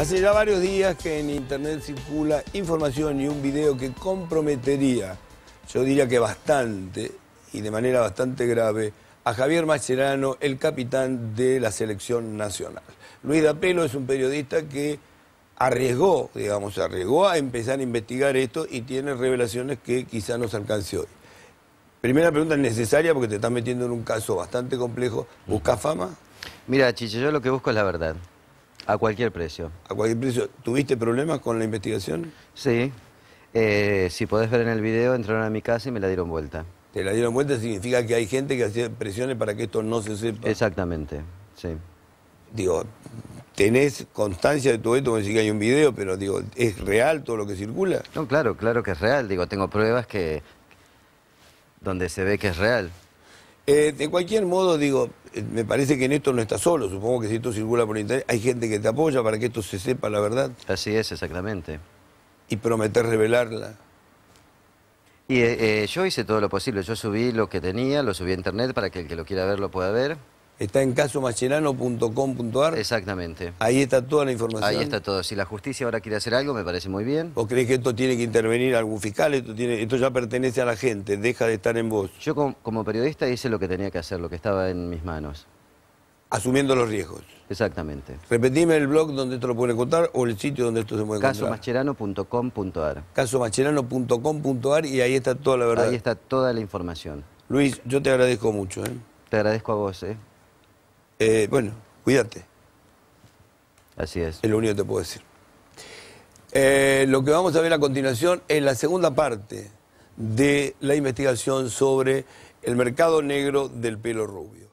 Hace ya varios días que en internet circula información y un video que comprometería, yo diría que bastante y de manera bastante grave, a Javier Mascherano, el capitán de la selección nacional. Luis Dapelo es un periodista que arriesgó, digamos, arriesgó a empezar a investigar esto y tiene revelaciones que quizá nos alcance hoy. Primera pregunta necesaria porque te estás metiendo en un caso bastante complejo. ¿Buscas fama? Mira, Chiche, yo lo que busco es la verdad. A cualquier precio. A cualquier precio. ¿Tuviste problemas con la investigación? Sí. Eh, si podés ver en el video, entraron a mi casa y me la dieron vuelta. Te la dieron vuelta significa que hay gente que hacía presiones para que esto no se sepa. Exactamente, sí. Digo, tenés constancia de todo esto, como decís que hay un video, pero digo, ¿es real todo lo que circula? No, claro, claro que es real. Digo, tengo pruebas que. donde se ve que es real. Eh, de cualquier modo, digo, eh, me parece que en esto no está solo, supongo que si esto circula por internet, hay gente que te apoya para que esto se sepa la verdad. Así es, exactamente. Y prometer revelarla. Y eh, eh, yo hice todo lo posible, yo subí lo que tenía, lo subí a internet para que el que lo quiera ver lo pueda ver. Está en casomachelano.com.ar. Exactamente. Ahí está toda la información. Ahí está todo. Si la justicia ahora quiere hacer algo, me parece muy bien. ¿O crees que esto tiene que intervenir algún fiscal? Esto, tiene, esto ya pertenece a la gente, deja de estar en vos. Yo como, periodista hice lo que tenía que hacer, lo que estaba en mis manos. Asumiendo los riesgos. Exactamente. Repetime el blog donde esto lo pueden contar o el sitio donde esto se puede encontrar. Casomacherano.com.ar Casomacherano.com.ar y ahí está toda la verdad. Ahí está toda la información. Luis, yo te agradezco mucho. ¿eh? Te agradezco a vos. ¿eh? Eh, bueno, cuídate. Así es. Es lo único que te puedo decir. Eh, lo que vamos a ver a continuación es la segunda parte de la investigación sobre el mercado negro del pelo rubio.